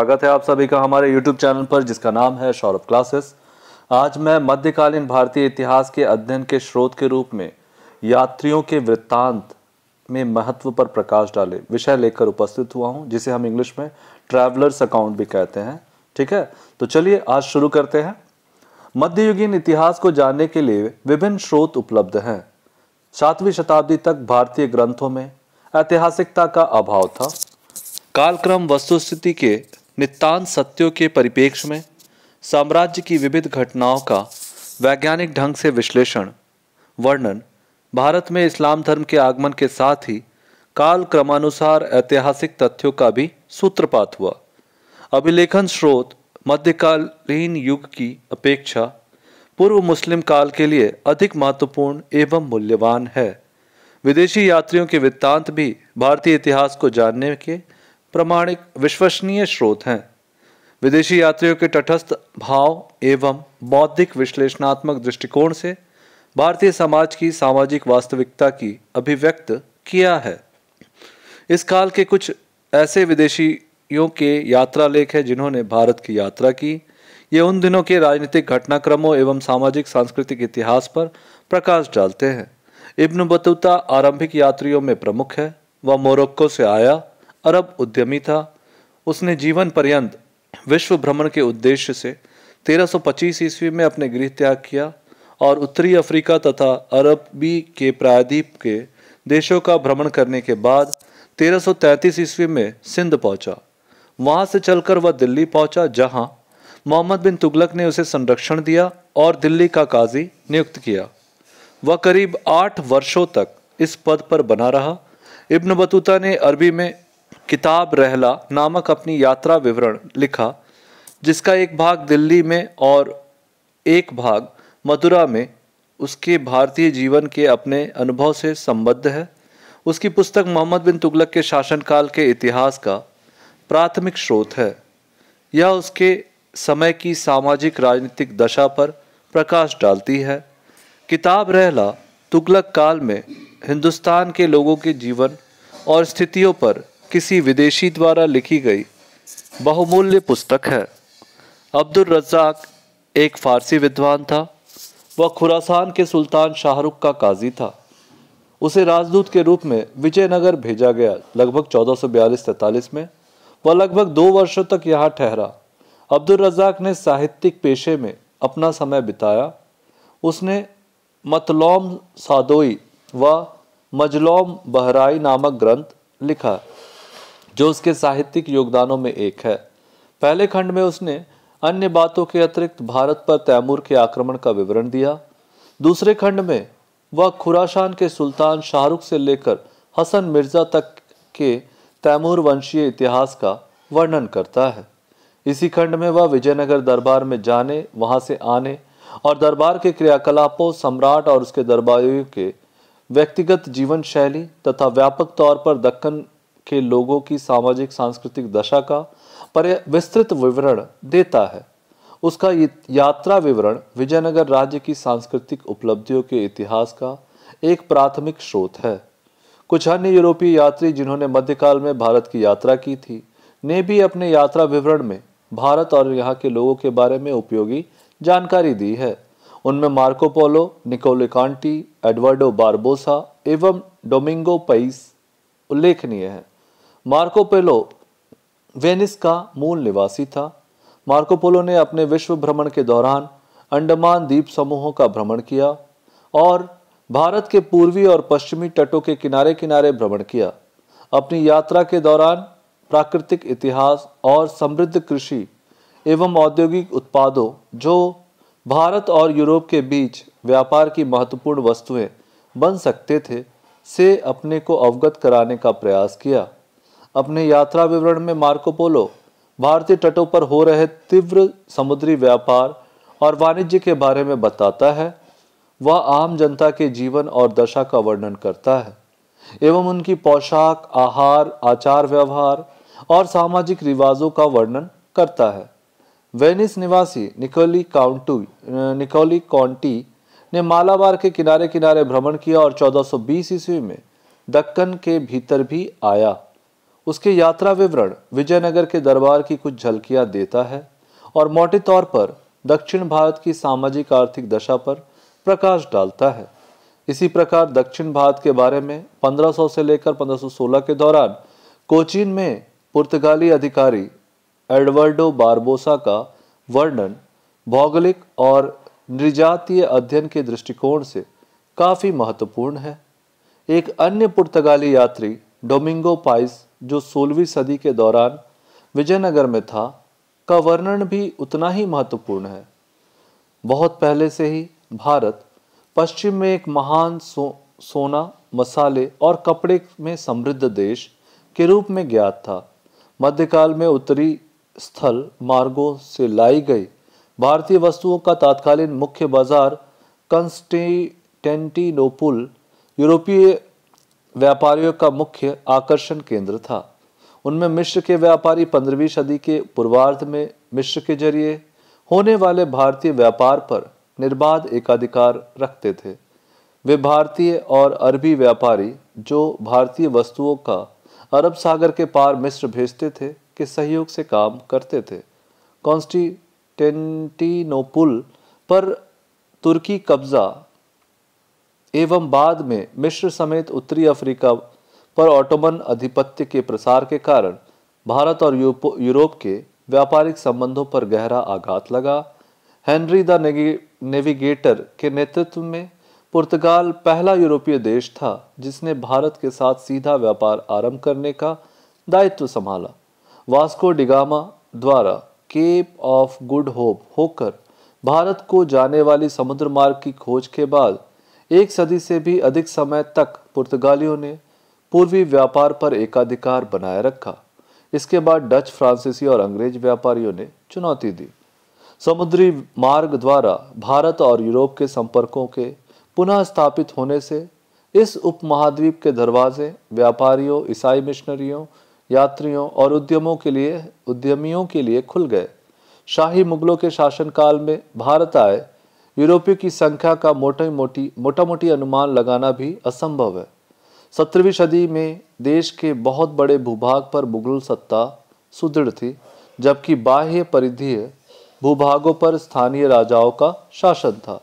स्वागत है आप सभी का हमारे YouTube चैनल पर जिसका नाम है सौरभ क्लासेस आज मैं मध्यकालीन भारतीय इतिहास के अध्ययन के स्रोत के रूप में यात्रियों के वृत्तांत में महत्व पर प्रकाश डाले विषय लेकर उपस्थित हुआ हूं जिसे हम इंग्लिश में ट्रैवलर्स अकाउंट भी कहते हैं ठीक है तो चलिए आज शुरू करते हैं मध्ययुगीन इतिहास को जानने के लिए विभिन्न स्रोत उपलब्ध हैं सातवीं शताब्दी तक भारतीय ग्रंथों में ऐतिहासिकता का अभाव था कालक्रम वस्तुस्थिति के नितान सत्यों के परिपेक्ष में साम्राज्य की विविध घटनाओं का वैज्ञानिक ढंग से विश्लेषण वर्णन भारत में इस्लाम धर्म के आगमन के साथ ही काल क्रमानुसार ऐतिहासिक तथ्यों का भी सूत्रपात हुआ अभिलेखन स्रोत मध्यकालीन युग की अपेक्षा पूर्व मुस्लिम काल के लिए अधिक महत्वपूर्ण एवं मूल्यवान है विदेशी यात्रियों के वृत्तांत भी भारतीय इतिहास को जानने के प्रमाणिक विश्वसनीय स्रोत हैं विदेशी यात्रियों के तटस्थ भाव एवं बौद्धिक विश्लेषणात्मक दृष्टिकोण से भारतीय समाज की सामाजिक वास्तविकता की अभिव्यक्त किया है इस काल के कुछ ऐसे विदेशियों के यात्रा लेख हैं जिन्होंने भारत की यात्रा की ये उन दिनों के राजनीतिक घटनाक्रमों एवं सामाजिक सांस्कृतिक इतिहास पर प्रकाश डालते हैं इब्न बतूता आरंभिक यात्रियों में प्रमुख है वह मोरक्को से आया अरब उद्यमी था उसने जीवन पर्यंत विश्व भ्रमण के उद्देश्य से 1325 ईस्वी में अपने गृह त्याग किया और उत्तरी अफ्रीका तथा अरबी के प्रायद्वीप के देशों का भ्रमण करने के बाद 1333 ईस्वी में सिंध पहुंचा वहां से चलकर वह दिल्ली पहुंचा जहां मोहम्मद बिन तुगलक ने उसे संरक्षण दिया और दिल्ली का काजी नियुक्त किया वह करीब आठ वर्षों तक इस पद पर बना रहा इब्न बतूता ने अरबी में किताब रहला नामक अपनी यात्रा विवरण लिखा जिसका एक भाग दिल्ली में और एक भाग मथुरा में उसके भारतीय जीवन के अपने अनुभव से संबद्ध है उसकी पुस्तक मोहम्मद बिन तुगलक के शासनकाल के इतिहास का प्राथमिक स्रोत है यह उसके समय की सामाजिक राजनीतिक दशा पर प्रकाश डालती है किताब रहला तुगलक काल में हिंदुस्तान के लोगों के जीवन और स्थितियों पर किसी विदेशी द्वारा लिखी गई बहुमूल्य पुस्तक है अब्दुल रजाक एक फ़ारसी विद्वान था वह खुरासान के सुल्तान शाहरुख का काजी था उसे राजदूत के रूप में विजयनगर भेजा गया लगभग 1442-43 में वह लगभग दो वर्षों तक यहाँ ठहरा अब्दुल रज़ाक ने साहित्यिक पेशे में अपना समय बिताया उसने मतलौम सादोई व मजलौम बहराई नामक ग्रंथ लिखा जो उसके साहित्यिक योगदानों में एक है पहले खंड में उसने अन्य बातों के अतिरिक्त भारत पर तैमूर के आक्रमण का विवरण दिया दूसरे खंड में वह खुराशान के सुल्तान शाहरुख से लेकर हसन मिर्जा तक के तैमूर वंशीय इतिहास का वर्णन करता है इसी खंड में वह विजयनगर दरबार में जाने वहां से आने और दरबार के क्रियाकलापों सम्राट और उसके दरबारियों के व्यक्तिगत जीवन शैली तथा व्यापक तौर पर दक्कन के लोगों की सामाजिक सांस्कृतिक दशा का पर विस्तृत विवरण देता है उसका यात्रा विवरण विजयनगर राज्य की सांस्कृतिक उपलब्धियों के इतिहास का एक प्राथमिक स्रोत है कुछ अन्य यूरोपीय यात्री जिन्होंने मध्यकाल में भारत की यात्रा की थी ने भी अपने यात्रा विवरण में भारत और यहाँ के लोगों के बारे में उपयोगी जानकारी दी है उनमें मार्कोपोलो निकोलिकांटी एडवर्डो बारबोसा एवं डोमिंगो पैस उल्लेखनीय है मार्कोपोलो वेनिस का मूल निवासी था मार्कोपोलो ने अपने विश्व भ्रमण के दौरान अंडमान द्वीप समूहों का भ्रमण किया और भारत के पूर्वी और पश्चिमी तटों के किनारे किनारे भ्रमण किया अपनी यात्रा के दौरान प्राकृतिक इतिहास और समृद्ध कृषि एवं औद्योगिक उत्पादों जो भारत और यूरोप के बीच व्यापार की महत्वपूर्ण वस्तुएं बन सकते थे से अपने को अवगत कराने का प्रयास किया अपने यात्रा विवरण में मार्कोपोलो भारतीय तटों पर हो रहे तीव्र समुद्री व्यापार और वाणिज्य के बारे में बताता है वह आम जनता के जीवन और दशा का वर्णन करता है एवं उनकी पोशाक आहार आचार व्यवहार और सामाजिक रिवाजों का वर्णन करता है वेनिस निवासी निकोली काउंटू निकोली कॉन्टी ने मालाबार के किनारे किनारे भ्रमण किया और 1420 ईस्वी में दक्कन के भीतर भी आया उसके यात्रा विवरण विजयनगर के दरबार की कुछ झलकियां देता है और मोटे तौर पर दक्षिण भारत की सामाजिक आर्थिक दशा पर प्रकाश डालता है इसी प्रकार दक्षिण भारत के बारे में 1500 से लेकर 1516 के दौरान कोचीन में पुर्तगाली अधिकारी एडवर्डो बारबोसा का वर्णन भौगोलिक और निर्जातीय अध्ययन के दृष्टिकोण से काफ़ी महत्वपूर्ण है एक अन्य पुर्तगाली यात्री डोमिंगो पाइस जो सोलहवीं सदी के दौरान विजयनगर में था का वर्णन भी उतना ही महत्वपूर्ण है बहुत पहले से ही भारत पश्चिम में एक महान सो, सोना मसाले और कपड़े में समृद्ध देश के रूप में ज्ञात था मध्यकाल में उत्तरी स्थल मार्गों से लाई गई भारतीय वस्तुओं का तात्कालीन मुख्य बाजार कंस्टेंटिनोपुल यूरोपीय व्यापारियों का मुख्य आकर्षण केंद्र था उनमें मिश्र के व्यापारी पंद्रहवीं सदी के पूर्वार्ध में मिश्र के जरिए होने वाले भारतीय व्यापार पर निर्बाध एकाधिकार रखते थे वे भारतीय और अरबी व्यापारी जो भारतीय वस्तुओं का अरब सागर के पार मिस्र भेजते थे के सहयोग से काम करते थे कॉन्स्टिटेंटिनोपुल पर तुर्की कब्जा एवं बाद में मिश्र समेत उत्तरी अफ्रीका पर ऑटोमन आधिपत्य के प्रसार के कारण भारत और यूरोप के व्यापारिक संबंधों पर गहरा आघात लगा हेनरी द नेविगेटर के नेतृत्व में पुर्तगाल पहला यूरोपीय देश था जिसने भारत के साथ सीधा व्यापार आरंभ करने का दायित्व संभाला वास्को डिगामा द्वारा केप ऑफ गुड होप होकर भारत को जाने वाली समुद्र मार्ग की खोज के बाद एक सदी से भी अधिक समय तक पुर्तगालियों ने पूर्वी व्यापार पर एकाधिकार बनाए रखा इसके बाद डच फ्रांसीसी और अंग्रेज व्यापारियों ने चुनौती दी समुद्री मार्ग द्वारा भारत और यूरोप के संपर्कों के पुनः स्थापित होने से इस उपमहाद्वीप के दरवाजे व्यापारियों ईसाई मिशनरियों यात्रियों और उद्यमों के लिए उद्यमियों के लिए खुल गए शाही मुगलों के शासनकाल में भारत आए यूरोपियों की संख्या का मोटा मोटी मोटा मोटी अनुमान लगाना भी असंभव है सत्रहवीं सदी में देश के बहुत बड़े भूभाग पर मुगल सत्ता सुदृढ़ थी जबकि बाह्य परिधीय भूभागों पर स्थानीय राजाओं का शासन था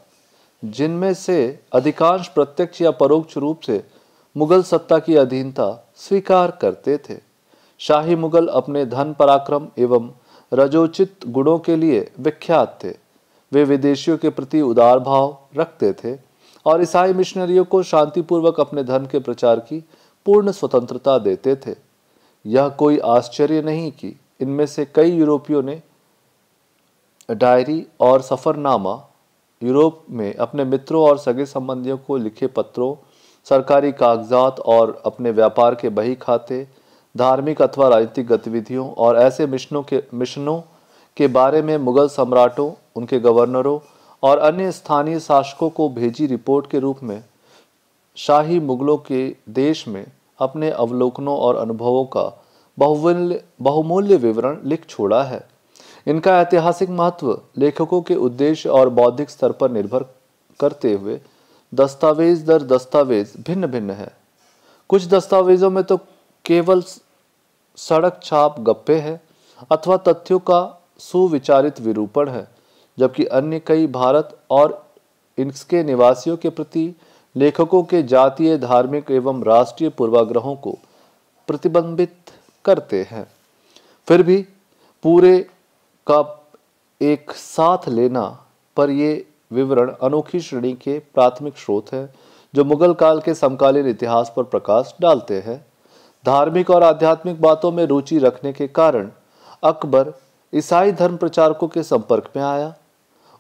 जिनमें से अधिकांश प्रत्यक्ष या परोक्ष रूप से मुगल सत्ता की अधीनता स्वीकार करते थे शाही मुगल अपने धन पराक्रम एवं रजोचित गुणों के लिए विख्यात थे वे विदेशियों के प्रति उदार भाव रखते थे और ईसाई मिशनरियों को शांतिपूर्वक अपने धर्म के प्रचार की पूर्ण स्वतंत्रता देते थे यह कोई आश्चर्य नहीं कि इनमें से कई यूरोपियों ने डायरी और सफ़रनामा यूरोप में अपने मित्रों और सगे संबंधियों को लिखे पत्रों सरकारी कागजात और अपने व्यापार के बही खाते धार्मिक अथवा राजनीतिक गतिविधियों और ऐसे मिशनों के मिशनों के बारे में मुगल सम्राटों उनके गवर्नरों और अन्य स्थानीय शासकों को भेजी रिपोर्ट के रूप में शाही मुगलों के देश में अपने अवलोकनों और अनुभवों का बहुमूल्य बहुमूल्य विवरण लिख छोड़ा है इनका ऐतिहासिक महत्व लेखकों के उद्देश्य और बौद्धिक स्तर पर निर्भर करते हुए दस्तावेज दर दस्तावेज भिन्न भिन्न है कुछ दस्तावेजों में तो केवल सड़क छाप गप्पे है अथवा तथ्यों का सुविचारित विरूपण है जबकि अन्य कई भारत और इनके निवासियों के प्रति लेखकों के जातीय धार्मिक एवं राष्ट्रीय पूर्वाग्रहों को प्रतिबंधित करते हैं फिर भी पूरे का एक साथ लेना पर यह विवरण अनोखी श्रेणी के प्राथमिक स्रोत हैं जो मुगल काल के समकालीन इतिहास पर प्रकाश डालते हैं धार्मिक और आध्यात्मिक बातों में रुचि रखने के कारण अकबर ईसाई धर्म प्रचारकों के संपर्क में आया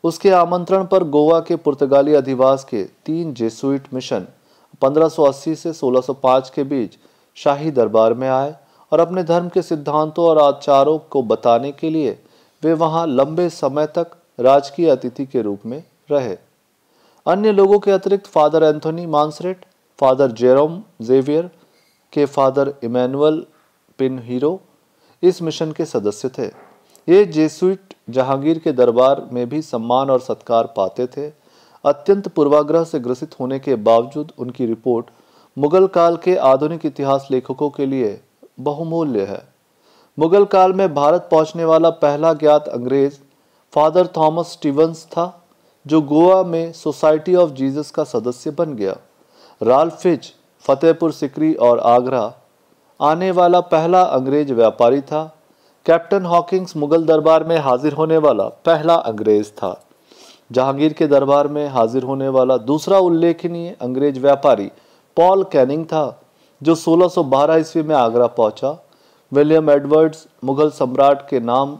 उसके आमंत्रण पर गोवा के पुर्तगाली अधिवास के तीन जेसुइट मिशन 1580 से 1605 के बीच शाही दरबार में आए और अपने धर्म के सिद्धांतों और आचारों को बताने के लिए वे वहां लंबे समय तक राजकीय अतिथि के रूप में रहे अन्य लोगों के अतिरिक्त Father Anthony Monserrate Father Jerome Xavier के फादर इमैनुअल पिन हीरो इस मिशन के सदस्य थे ये जेसुइट जहांगीर के दरबार में भी सम्मान और सत्कार पाते थे अत्यंत पूर्वाग्रह से ग्रसित होने के बावजूद उनकी रिपोर्ट मुगल काल के आधुनिक इतिहास लेखकों के लिए बहुमूल्य है मुगल काल में भारत पहुंचने वाला पहला ज्ञात अंग्रेज फादर थॉमस स्टीवंस था जो गोवा में सोसाइटी ऑफ जीसस का सदस्य बन गया राल फिज फतेहपुर सिकरी और आगरा आने वाला पहला अंग्रेज व्यापारी था कैप्टन हॉकिंग्स मुगल दरबार में हाजिर होने वाला पहला अंग्रेज था जहांगीर के दरबार में हाजिर होने वाला दूसरा उल्लेखनीय अंग्रेज व्यापारी पॉल कैनिंग था जो 1612 ईस्वी में आगरा पहुंचा विलियम एडवर्ड्स मुगल सम्राट के नाम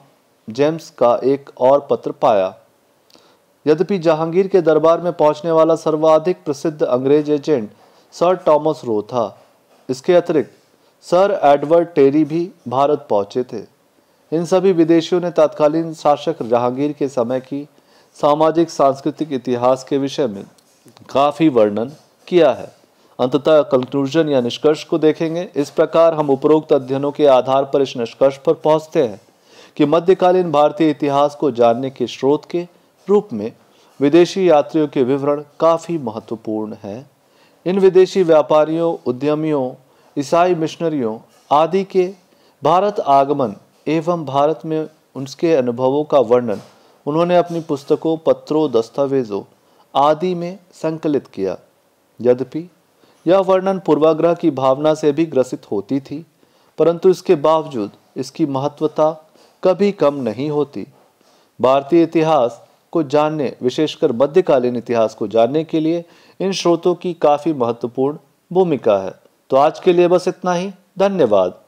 जेम्स का एक और पत्र पाया यद्यपि जहांगीर के दरबार में पहुंचने वाला सर्वाधिक प्रसिद्ध अंग्रेज एजेंट सर टॉमस रो था इसके अतिरिक्त सर एडवर्ड टेरी भी भारत पहुंचे थे इन सभी विदेशियों ने तत्कालीन शासक जहांगीर के समय की सामाजिक सांस्कृतिक इतिहास के विषय में काफ़ी वर्णन किया है अंततः कंक्लूजन या निष्कर्ष को देखेंगे इस प्रकार हम उपरोक्त अध्ययनों के आधार पर इस निष्कर्ष पर पहुंचते हैं कि मध्यकालीन भारतीय इतिहास को जानने के स्रोत के रूप में विदेशी यात्रियों के विवरण काफ़ी महत्वपूर्ण है इन विदेशी व्यापारियों उद्यमियों ईसाई मिशनरियों आदि के भारत आगमन एवं भारत में उनके अनुभवों का वर्णन उन्होंने अपनी पुस्तकों पत्रों दस्तावेजों आदि में संकलित किया यद्यपि यह वर्णन पूर्वाग्रह की भावना से भी ग्रसित होती थी परंतु इसके बावजूद इसकी महत्वता कभी कम नहीं होती भारतीय इतिहास को जानने विशेषकर मध्यकालीन इतिहास को जानने के लिए इन स्रोतों की काफ़ी महत्वपूर्ण भूमिका है तो आज के लिए बस इतना ही धन्यवाद